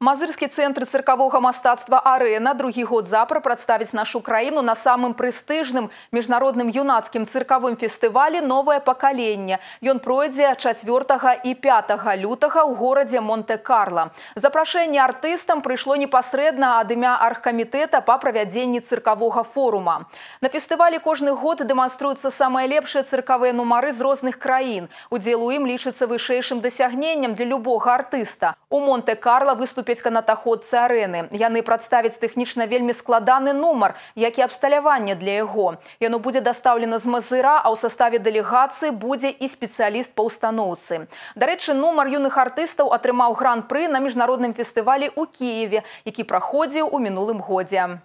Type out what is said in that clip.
Мазырскі цэнтр цыркавога мастацтва арэна другі год запра прадставіць нашу краіну на самым прэстыжным міжнародным юнацкім цыркавым фестывалі новае пакаленне. Ён пройдзе чацвёртага і 5 лютага ў горадзе Монте-Карла. Запрашэнне артыстам прыйшло непасрэдна ад імя аргкамітэта па правядзенні цыркавога форума. На фестывалі кожны год дэманструюцца самыя лепшыя цыркавыя нумары з розных краін. Удзел у ім лічыцца вышэйшым дасягненнем для любога артыста. У Монте-Карла выступ выступіць канатаходцы арэны. Яны прадставяць тэхнічна вельмі складаны нумар, як і абсталяванне для яго. Яно будзе дастаўлена з мазыра, а ў саставе дэлегацыі будзе і спецыяліст па ўстаноўцы. Дарэчы, нумар юных артыстаў атрымаў гран-пры на міжнародным фестывалі ў Кєве, які праходзіў у мінулым годзе.